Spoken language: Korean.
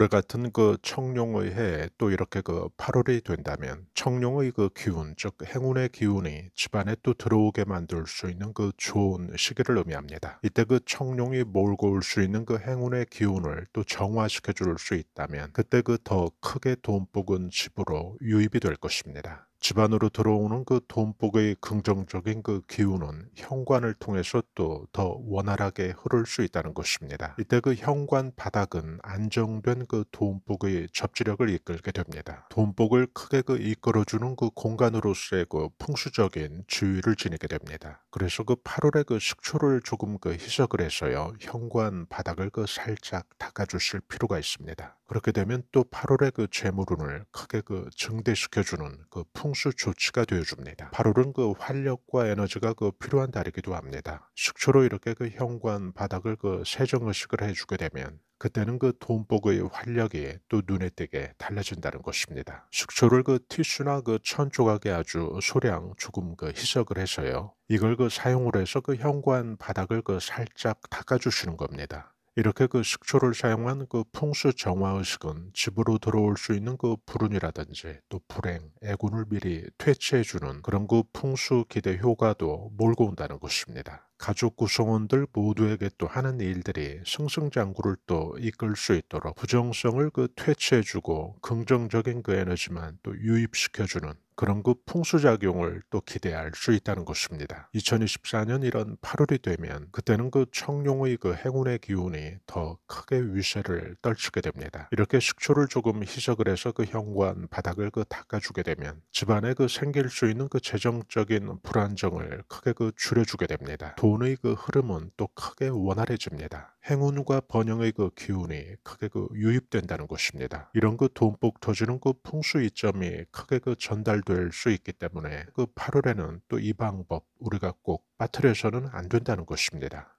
올해 같은 그 청룡의 해에 또 이렇게 그 8월이 된다면 청룡의 그 기운, 즉 행운의 기운이 집안에 또 들어오게 만들 수 있는 그 좋은 시기를 의미합니다. 이때 그 청룡이 몰고 올 수 있는 그 행운의 기운을 또 정화시켜 줄 수 있다면 그때 그 더 크게 돈뽑은 집으로 유입이 될 것입니다. 집안으로 들어오는 그 돈복의 긍정적인 그 기운은 현관을 통해서 또 더 원활하게 흐를 수 있다는 것입니다. 이때 그 현관 바닥은 안정된 그 돈복의 접지력을 이끌게 됩니다. 돈복을 크게 그 이끌어주는 그 공간으로서의 그 풍수적인 주위를 지니게 됩니다. 그래서 그 8월에 그 식초를 조금 그 희석을 해서요 현관 바닥을 그 살짝 닦아주실 필요가 있습니다. 그렇게 되면 또 8월에 그 재물운을 크게 그 증대시켜주는 그풍 홍수 조치가 되어줍니다. 바로는 그 활력과 에너지가 그 필요한 달이기도 합니다. 식초로 이렇게 그 현관 바닥을 그 세정의식을 해주게 되면 그때는 그 돈복의 활력이 또 눈에 띄게 달라진다는 것입니다. 식초를 그 티슈나 그 천 조각에 아주 소량 조금 그 희석을 해서요. 이걸 그 사용을 해서 그 현관 바닥을 그 살짝 닦아주시는 겁니다. 이렇게 그 식초를 사용한 그 풍수 정화 의식은 집으로 들어올 수 있는 그 불운이라든지 또 불행, 애군을 미리 퇴치해주는 그런 그 풍수 기대 효과도 몰고 온다는 것입니다. 가족 구성원들 모두에게 또 하는 일들이 승승장구를 또 이끌 수 있도록 부정성을 그 퇴치해주고 긍정적인 그 에너지만 또 유입시켜주는 그런 그 풍수작용을 또 기대할 수 있다는 것입니다. 2024년 이런 8월이 되면 그때는 그 청룡의 그 행운의 기운이 더 크게 위세를 떨치게 됩니다. 이렇게 식초를 조금 희석을 해서 그 현관 바닥을 그 닦아주게 되면 집안에 그 생길 수 있는 그 재정적인 불안정을 크게 그 줄여주게 됩니다. 돈의 그 흐름은 또 크게 원활해집니다. 행운과 번영의 그 기운이 크게 그 유입된다는 것입니다. 이런 그 돈복 터지는 그 풍수 이점이 크게 그 전달 될수 있기 때문에 그 8월에는 또 이 방법 우리가 꼭 빠뜨려서는 안 된다는 것입니다.